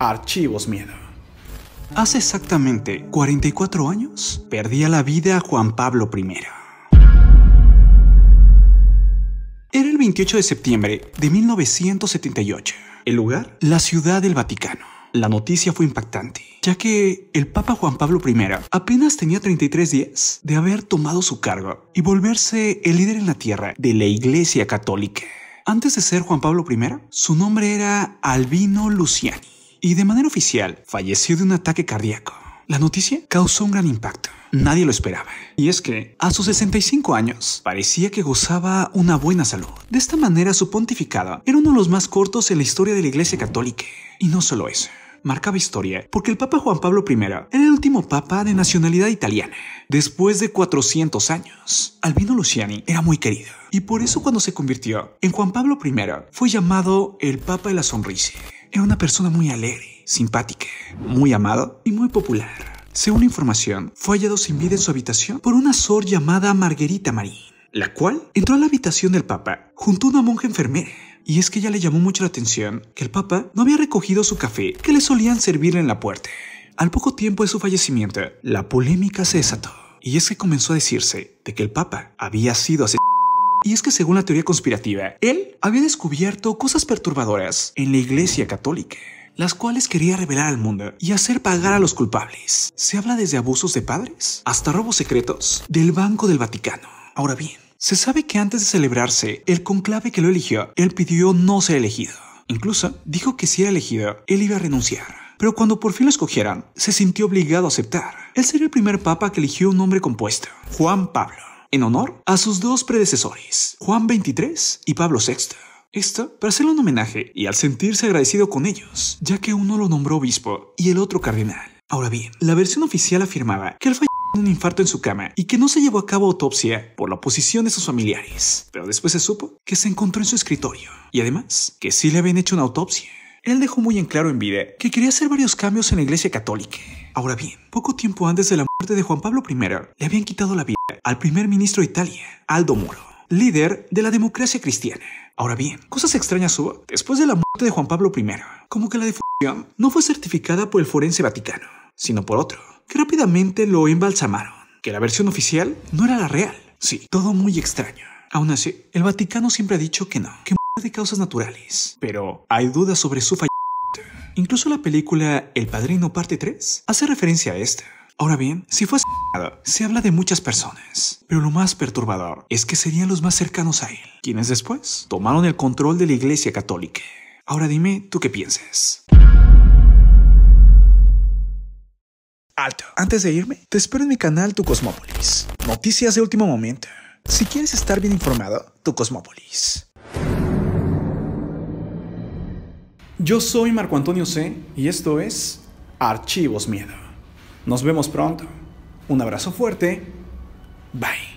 Archivos Miedo. Hace exactamente 44 años, perdía la vida Juan Pablo I. Era el 28 de septiembre de 1978. El lugar, la Ciudad del Vaticano. La noticia fue impactante, ya que el Papa Juan Pablo I apenas tenía 33 días de haber tomado su cargo y volverse el líder en la tierra de la Iglesia Católica. Antes de ser Juan Pablo I, su nombre era Albino Luciani y de manera oficial falleció de un ataque cardíaco. La noticia causó un gran impacto. Nadie lo esperaba. Y es que, a sus 65 años, parecía que gozaba una buena salud. De esta manera, su pontificado era uno de los más cortos en la historia de la Iglesia Católica. Y no solo eso marcaba historia, porque el Papa Juan Pablo I era el último papa de nacionalidad italiana, después de 400 años. Albino Luciani era muy querido, y por eso cuando se convirtió en Juan Pablo I fue llamado el Papa de la Sonrisa. Era una persona muy alegre, simpática, muy amada y muy popular. Según la información, fue hallado sin vida en su habitación por una sor llamada Marguerita Marín, la cual entró a la habitación del Papa junto a una monja enfermera. Y es que ya le llamó mucho la atención que el Papa no había recogido su café que le solían servir en la puerta. Al poco tiempo de su fallecimiento, la polémica se desató. Y es que comenzó a decirse de que el Papa había sido asesinado y es que según la teoría conspirativa, él había descubierto cosas perturbadoras en la Iglesia Católica las cuales quería revelar al mundo y hacer pagar a los culpables. Se habla desde abusos de padres hasta robos secretos del Banco del Vaticano. Ahora bien, se sabe que antes de celebrarse el conclave que lo eligió, él pidió no ser elegido. Incluso dijo que si era elegido, él iba a renunciar. Pero cuando por fin lo escogieran, se sintió obligado a aceptar. Él sería el primer papa que eligió un nombre compuesto, Juan Pablo en honor a sus dos predecesores, Juan XXIII y Pablo VI. Esto para hacerle un homenaje y al sentirse agradecido con ellos, ya que uno lo nombró obispo y el otro cardenal. Ahora bien, la versión oficial afirmaba que él falleció un infarto en su cama y que no se llevó a cabo autopsia por la oposición de sus familiares, pero después se supo que se encontró en su escritorio y además que sí le habían hecho una autopsia. Él dejó muy en claro en vida que quería hacer varios cambios en la Iglesia Católica. Ahora bien, poco tiempo antes de la muerte de Juan Pablo I, le habían quitado la vida al primer ministro de Italia, Aldo Moro, líder de la democracia cristiana. Ahora bien, cosas extrañas hubo después de la muerte de Juan Pablo I, como que la defunción no fue certificada por el forense vaticano, sino por otro, que rápidamente lo embalsamaron, que la versión oficial no era la real. Sí, todo muy extraño. Aún así, el Vaticano siempre ha dicho que no, que causas naturales, pero hay dudas sobre su fallecimiento. Incluso la película El Padrino Parte 3 hace referencia a esta. Ahora bien, si fue se habla de muchas personas, pero lo más perturbador es que serían los más cercanos a él, quienes después tomaron el control de la Iglesia Católica. Ahora dime, ¿tú qué piensas? Alto. Antes de irme, te espero en mi canal Tu Cosmópolis. Noticias de último momento. Si quieres estar bien informado, Tu Cosmópolis. Yo soy Marco Antonio C y esto es Archivos Miedo. Nos vemos pronto. Un abrazo fuerte. Bye.